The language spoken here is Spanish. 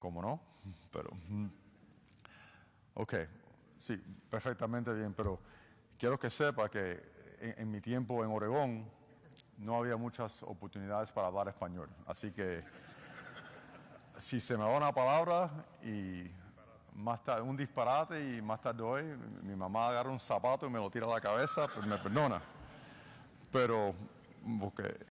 ¿Cómo no? Pero. Ok, sí, perfectamente bien, pero quiero que sepa que en, mi tiempo en Oregón no había muchas oportunidades para hablar español. Así que si se me va una palabra y un disparate y más tarde hoy mi mamá agarra un zapato y me lo tira a la cabeza, pues me perdona. Pero porque